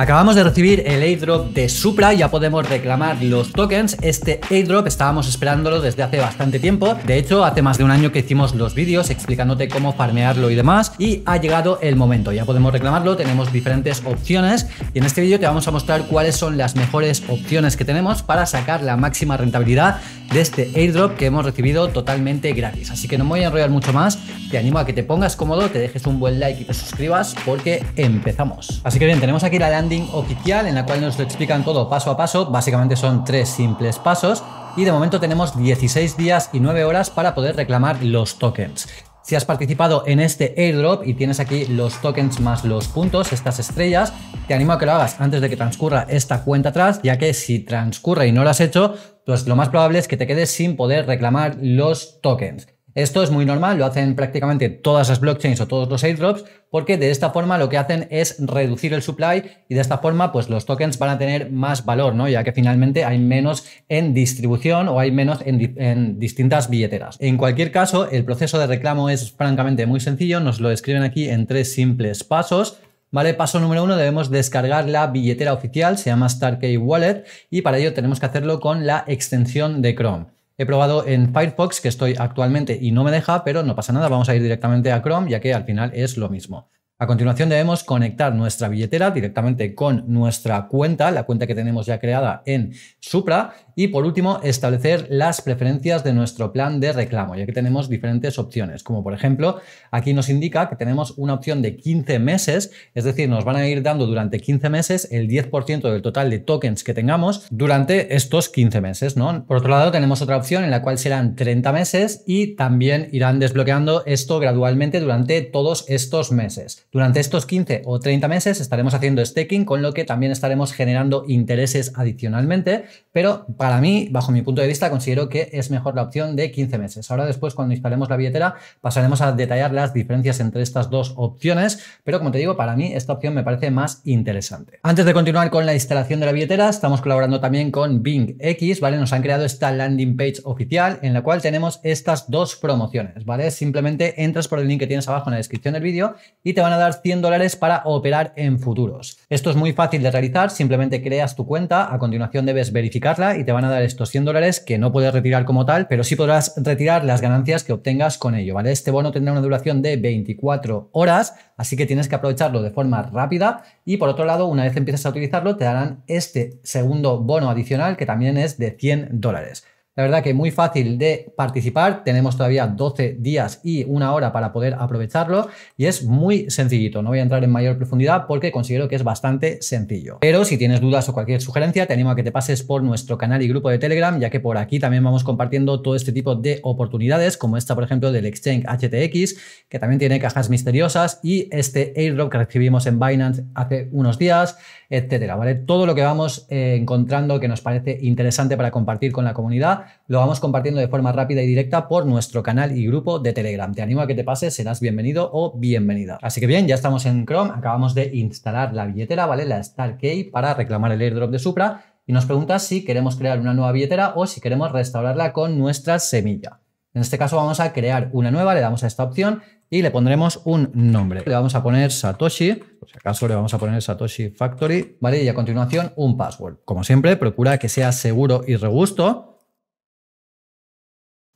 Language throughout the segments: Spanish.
Acabamos de recibir el airdrop de Supra, ya podemos reclamar los tokens. Este airdrop estábamos esperándolo desde hace bastante tiempo. De hecho, hace más de un año que hicimos los vídeos explicándote cómo farmearlo y demás. Y ha llegado el momento, ya podemos reclamarlo. Tenemos diferentes opciones. Y en este vídeo te vamos a mostrar cuáles son las mejores opciones que tenemos para sacar la máxima rentabilidad de este airdrop que hemos recibido totalmente gratis. Así que no me voy a enrollar mucho más. Te animo a que te pongas cómodo, te dejes un buen like y te suscribas porque empezamos. Así que bien, tenemos aquí la landing oficial en la cual nos lo explican todo paso a paso. Básicamente son tres simples pasos y de momento tenemos 16 días y 9 horas para poder reclamar los tokens. Si has participado en este airdrop y tienes aquí los tokens más los puntos, estas estrellas, te animo a que lo hagas antes de que transcurra esta cuenta atrás, ya que si transcurre y no lo has hecho, pues lo más probable es que te quedes sin poder reclamar los tokens. Esto es muy normal, lo hacen prácticamente todas las blockchains o todos los airdrops, porque de esta forma lo que hacen es reducir el supply y de esta forma pues los tokens van a tener más valor, ¿no? Ya que finalmente hay menos en distribución o hay menos en, distintas billeteras. En cualquier caso, el proceso de reclamo es francamente muy sencillo, nos lo describen aquí en tres simples pasos. ¿Vale? Paso número uno, debemos descargar la billetera oficial, se llama Starkey Wallet, y para ello tenemos que hacerlo con la extensión de Chrome. He probado en Firefox, que estoy actualmente y no me deja, pero no pasa nada, vamos a ir directamente a Chrome, ya que al final es lo mismo. A continuación debemos conectar nuestra billetera directamente con nuestra cuenta, la cuenta que tenemos ya creada en Supra, y por último, establecer las preferencias de nuestro plan de reclamo, ya que tenemos diferentes opciones, como por ejemplo, aquí nos indica que tenemos una opción de 15 meses, es decir, nos van a ir dando durante 15 meses el 10% del total de tokens que tengamos durante estos 15 meses, ¿no? Por otro lado, tenemos otra opción en la cual serán 30 meses y también irán desbloqueando esto gradualmente durante todos estos meses. Durante estos 15 o 30 meses estaremos haciendo staking, con lo que también estaremos generando intereses adicionalmente, pero para para mí, bajo mi punto de vista, considero que es mejor la opción de 15 meses. Ahora después, cuando instalemos la billetera, pasaremos a detallar las diferencias entre estas dos opciones, pero como te digo, para mí esta opción me parece más interesante. Antes de continuar con la instalación de la billetera, estamos colaborando también con Bing X, ¿vale? Nos han creado esta landing page oficial en la cual tenemos estas dos promociones, ¿vale? Simplemente entras por el link que tienes abajo en la descripción del vídeo y te van a dar 100 dólares para operar en futuros. Esto es muy fácil de realizar, simplemente creas tu cuenta, a continuación debes verificarla y te te van a dar estos 100 dólares que no puedes retirar como tal, pero sí podrás retirar las ganancias que obtengas con ello, ¿vale? Este bono tendrá una duración de 24 horas, así que tienes que aprovecharlo de forma rápida y por otro lado, una vez empiezas a utilizarlo, te darán este segundo bono adicional que también es de 100 dólares. La verdad que muy fácil de participar, tenemos todavía 12 días y una hora para poder aprovecharlo y es muy sencillito, no voy a entrar en mayor profundidad porque considero que es bastante sencillo. Pero si tienes dudas o cualquier sugerencia, te animo a que te pases por nuestro canal y grupo de Telegram, ya que por aquí también vamos compartiendo todo este tipo de oportunidades, como esta por ejemplo del Exchange HTX, que también tiene cajas misteriosas y este airdrop que recibimos en Binance hace unos días, etcétera, ¿vale? Todo lo que vamos eh, encontrando que nos parece interesante para compartir con la comunidad lo vamos compartiendo de forma rápida y directa por nuestro canal y grupo de Telegram. Te animo a que te pases, serás bienvenido o bienvenida. Así que bien, ya estamos en Chrome, acabamos de instalar la billetera, ¿vale? La Starkey para reclamar el airdrop de Supra y nos pregunta si queremos crear una nueva billetera o si queremos restaurarla con nuestra semilla. En este caso vamos a crear una nueva, le damos a esta opción y le pondremos un nombre. Le vamos a poner Satoshi, por si acaso le vamos a poner Satoshi Factory, ¿vale? Y a continuación un password. Como siempre, procura que sea seguro y robusto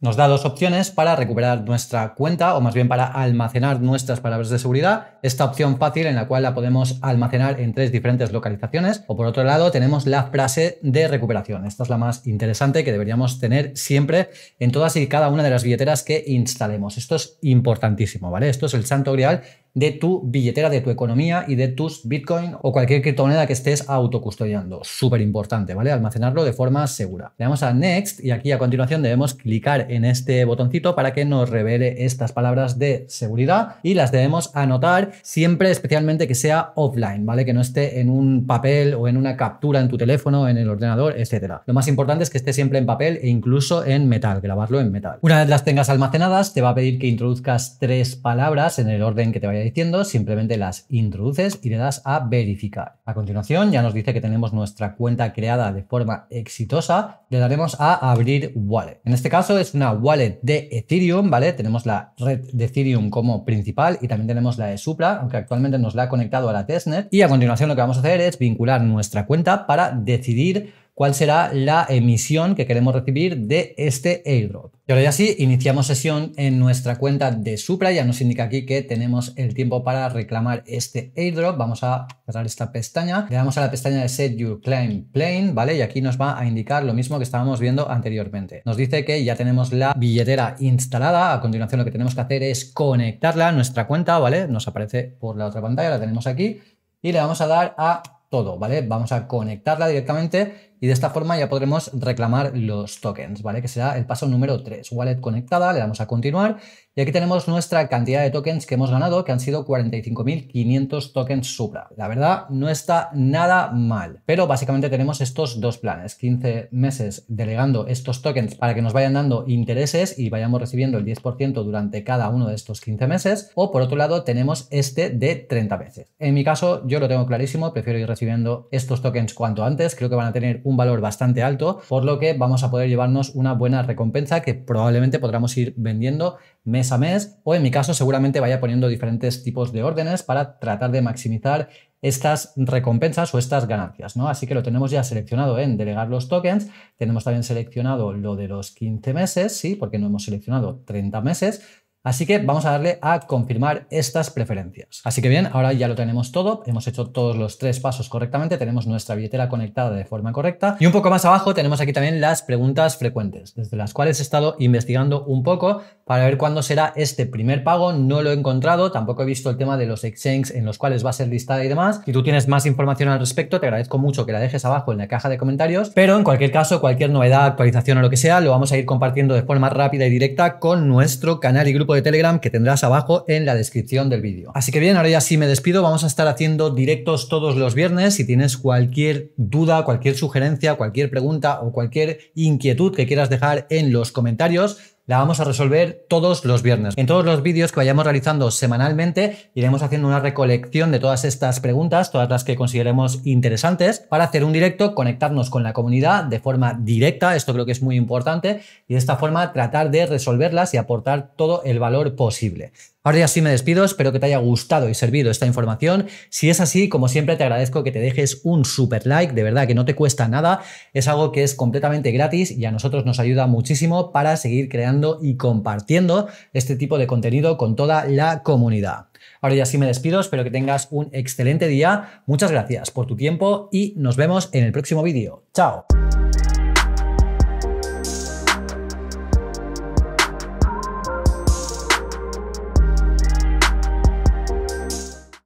nos da dos opciones para recuperar nuestra cuenta o más bien para almacenar nuestras palabras de seguridad. Esta opción fácil en la cual la podemos almacenar en tres diferentes localizaciones. O por otro lado tenemos la frase de recuperación. Esta es la más interesante que deberíamos tener siempre en todas y cada una de las billeteras que instalemos. Esto es importantísimo, ¿vale? Esto es el santo grial de tu billetera, de tu economía y de tus Bitcoin o cualquier criptomoneda que estés autocustodiando. Súper importante, ¿vale? Almacenarlo de forma segura. Le damos a Next y aquí a continuación debemos clicar en este botoncito para que nos revele estas palabras de seguridad y las debemos anotar siempre, especialmente que sea offline, ¿vale? Que no esté en un papel o en una captura en tu teléfono, en el ordenador, etcétera. Lo más importante es que esté siempre en papel e incluso en metal, grabarlo en metal. Una vez las tengas almacenadas, te va a pedir que introduzcas tres palabras en el orden que te vaya diciendo, simplemente las introduces y le das a verificar. A continuación ya nos dice que tenemos nuestra cuenta creada de forma exitosa, le daremos a abrir wallet. En este caso es una wallet de Ethereum, ¿vale? Tenemos la red de Ethereum como principal y también tenemos la de Supra, aunque actualmente nos la ha conectado a la testnet. Y a continuación lo que vamos a hacer es vincular nuestra cuenta para decidir cuál será la emisión que queremos recibir de este airdrop. Y ahora ya sí, iniciamos sesión en nuestra cuenta de Supra. Ya nos indica aquí que tenemos el tiempo para reclamar este airdrop. Vamos a cerrar esta pestaña. Le damos a la pestaña de Set Your Claim Plane, ¿vale? Y aquí nos va a indicar lo mismo que estábamos viendo anteriormente. Nos dice que ya tenemos la billetera instalada. A continuación lo que tenemos que hacer es conectarla a nuestra cuenta, ¿vale? Nos aparece por la otra pantalla, la tenemos aquí. Y le vamos a dar a todo, ¿vale? Vamos a conectarla directamente y de esta forma ya podremos reclamar los tokens, ¿vale? Que será el paso número 3. Wallet conectada, le damos a continuar y aquí tenemos nuestra cantidad de tokens que hemos ganado, que han sido 45.500 tokens Supra. La verdad, no está nada mal, pero básicamente tenemos estos dos planes, 15 meses delegando estos tokens para que nos vayan dando intereses y vayamos recibiendo el 10% durante cada uno de estos 15 meses, o por otro lado tenemos este de 30 veces En mi caso, yo lo tengo clarísimo, prefiero ir recibiendo estos tokens cuanto antes, creo que van a tener un un valor bastante alto, por lo que vamos a poder llevarnos una buena recompensa que probablemente podremos ir vendiendo mes a mes o en mi caso seguramente vaya poniendo diferentes tipos de órdenes para tratar de maximizar estas recompensas o estas ganancias, ¿no? Así que lo tenemos ya seleccionado en delegar los tokens, tenemos también seleccionado lo de los 15 meses, sí, porque no hemos seleccionado 30 meses, Así que vamos a darle a confirmar estas preferencias. Así que bien, ahora ya lo tenemos todo, hemos hecho todos los tres pasos correctamente, tenemos nuestra billetera conectada de forma correcta y un poco más abajo tenemos aquí también las preguntas frecuentes, desde las cuales he estado investigando un poco para ver cuándo será este primer pago, no lo he encontrado, tampoco he visto el tema de los exchanges en los cuales va a ser listada y demás. Si tú tienes más información al respecto, te agradezco mucho que la dejes abajo en la caja de comentarios, pero en cualquier caso, cualquier novedad, actualización o lo que sea, lo vamos a ir compartiendo de forma rápida y directa con nuestro canal y grupo de Telegram que tendrás abajo en la descripción del vídeo. Así que bien, ahora ya sí me despido. Vamos a estar haciendo directos todos los viernes. Si tienes cualquier duda, cualquier sugerencia, cualquier pregunta o cualquier inquietud que quieras dejar en los comentarios, la vamos a resolver todos los viernes. En todos los vídeos que vayamos realizando semanalmente, iremos haciendo una recolección de todas estas preguntas, todas las que consideremos interesantes, para hacer un directo, conectarnos con la comunidad de forma directa, esto creo que es muy importante, y de esta forma tratar de resolverlas y aportar todo el valor posible. Ahora ya sí me despido, espero que te haya gustado y servido esta información. Si es así, como siempre te agradezco que te dejes un super like, de verdad que no te cuesta nada, es algo que es completamente gratis y a nosotros nos ayuda muchísimo para seguir creando y compartiendo este tipo de contenido con toda la comunidad. Ahora ya sí me despido, espero que tengas un excelente día, muchas gracias por tu tiempo y nos vemos en el próximo vídeo. ¡Chao!